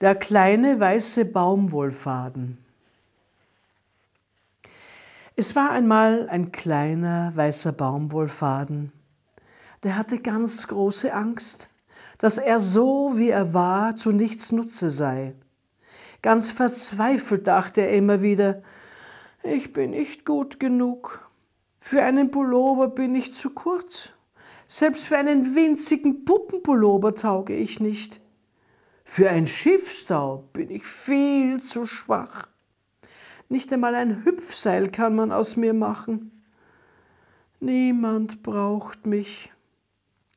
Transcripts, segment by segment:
Der kleine weiße Baumwollfaden. Es war einmal ein kleiner weißer Baumwollfaden. Der hatte ganz große Angst, dass er so, wie er war, zu nichts Nutze sei. Ganz verzweifelt dachte er immer wieder, ich bin nicht gut genug. Für einen Pullover bin ich zu kurz. Selbst für einen winzigen Puppenpullover tauge ich nicht. Für ein Schiffsstau bin ich viel zu schwach. Nicht einmal ein Hüpfseil kann man aus mir machen. Niemand braucht mich,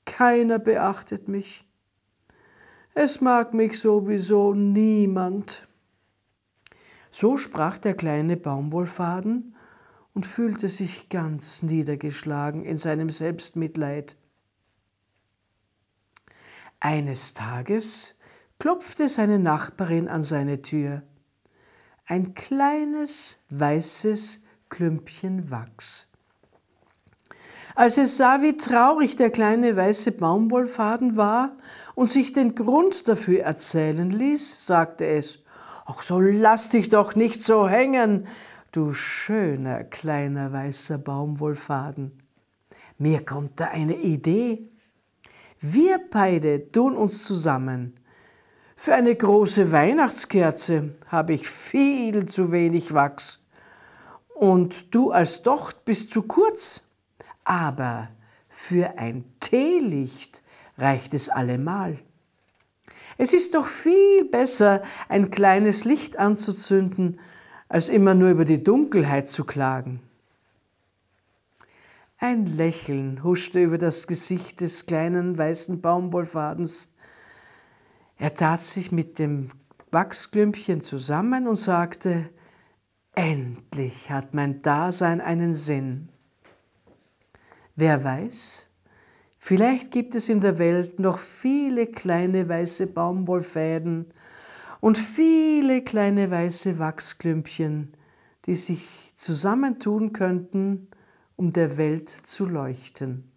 keiner beachtet mich. Es mag mich sowieso niemand. So sprach der kleine Baumwollfaden und fühlte sich ganz niedergeschlagen in seinem Selbstmitleid. Eines Tages klopfte seine Nachbarin an seine Tür. Ein kleines weißes Klümpchen Wachs. Als es sah, wie traurig der kleine weiße Baumwollfaden war und sich den Grund dafür erzählen ließ, sagte es, Ach, so lass dich doch nicht so hängen, du schöner kleiner weißer Baumwollfaden. Mir kommt da eine Idee. Wir beide tun uns zusammen für eine große Weihnachtskerze habe ich viel zu wenig Wachs. Und du als Docht bist zu kurz. Aber für ein Teelicht reicht es allemal. Es ist doch viel besser, ein kleines Licht anzuzünden, als immer nur über die Dunkelheit zu klagen. Ein Lächeln huschte über das Gesicht des kleinen weißen Baumwollfadens. Er tat sich mit dem Wachsklümpchen zusammen und sagte, endlich hat mein Dasein einen Sinn. Wer weiß, vielleicht gibt es in der Welt noch viele kleine weiße Baumwollfäden und viele kleine weiße Wachsklümpchen, die sich zusammentun könnten, um der Welt zu leuchten.